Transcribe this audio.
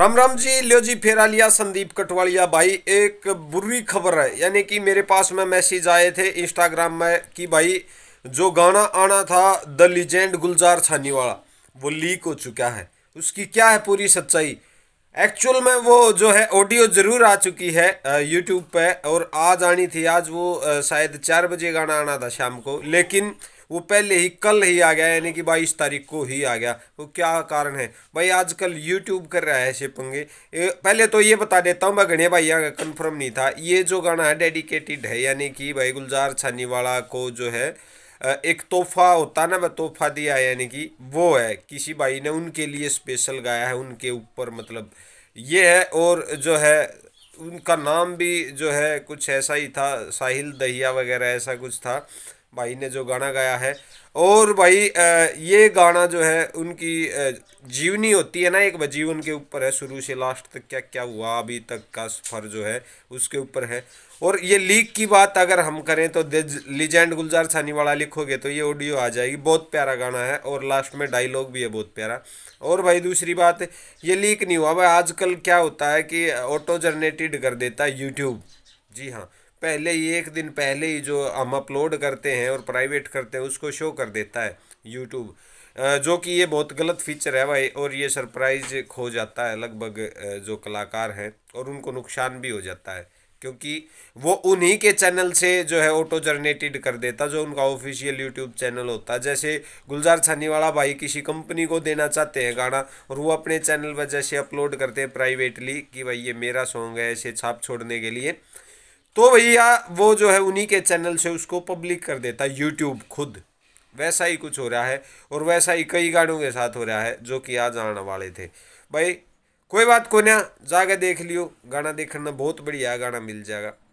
राम राम जी लियो जी फेरा लिया संदीप कटवालिया भाई एक बुरी खबर है यानी कि मेरे पास में मैसेज आए थे इंस्टाग्राम में कि भाई जो गाना आना था द लीजेंड गुलजार छानी वाला वो लीक हो चुका है उसकी क्या है पूरी सच्चाई एक्चुअल में वो जो है ऑडियो ज़रूर आ चुकी है यूट्यूब पे और आज आनी थी आज वो शायद चार बजे गाना आना था शाम को लेकिन वो पहले ही कल ही आ गया यानी कि बाईस तारीख को ही आ गया वो क्या कारण है भाई आजकल यूट्यूब कर रहा है ऐसे पंगे पहले तो ये बता देता हूँ मैं घने भाई यहाँ कन्फर्म नहीं था ये जो गाना है डेडिकेटेड है यानी कि भाई गुलजार छानीवाला को जो है एक तोहफा होता ना मैं तोहफा दिया यानी कि वो है किसी भाई ने उनके लिए स्पेशल गाया है उनके ऊपर मतलब ये है और जो है उनका नाम भी जो है कुछ ऐसा ही था साहिल दहिया वगैरह ऐसा कुछ था भाई ने जो गाना गाया है और भाई ये गाना जो है उनकी जीवनी होती है ना एक जीवन के ऊपर है शुरू से लास्ट तक क्या क्या हुआ अभी तक का सफ़र जो है उसके ऊपर है और ये लीक की बात अगर हम करें तो लीजेंड गुलजार वाला लिखोगे तो ये ऑडियो आ जाएगी बहुत प्यारा गाना है और लास्ट में डायलॉग भी है बहुत प्यारा और भाई दूसरी बात ये लीक नहीं हुआ भाई आजकल क्या होता है कि ऑटो जनरेटेड कर देता है यूट्यूब जी हाँ पहले ही एक दिन पहले ही जो हम अपलोड करते हैं और प्राइवेट करते हैं उसको शो कर देता है यूट्यूब जो कि ये बहुत गलत फीचर है भाई और ये सरप्राइज खो जाता है लगभग जो कलाकार हैं और उनको नुकसान भी हो जाता है क्योंकि वो उन्हीं के चैनल से जो है ऑटो जनरेटेड कर देता जो उनका ऑफिशियल यूट्यूब चैनल होता जैसे गुलजार छानीवाला भाई किसी कंपनी को देना चाहते हैं गाना और वो अपने चैनल पर जैसे अपलोड करते हैं प्राइवेटली कि भाई ये मेरा सॉन्ग है ऐसे छाप छोड़ने के लिए तो भैया वो जो है उन्हीं के चैनल से उसको पब्लिक कर देता है यूट्यूब खुद वैसा ही कुछ हो रहा है और वैसा ही कई गाड़ियों के साथ हो रहा है जो कि आज आने वाले थे भाई कोई बात को ना जाके देख लियो गाना देखना बहुत बढ़िया गाना मिल जाएगा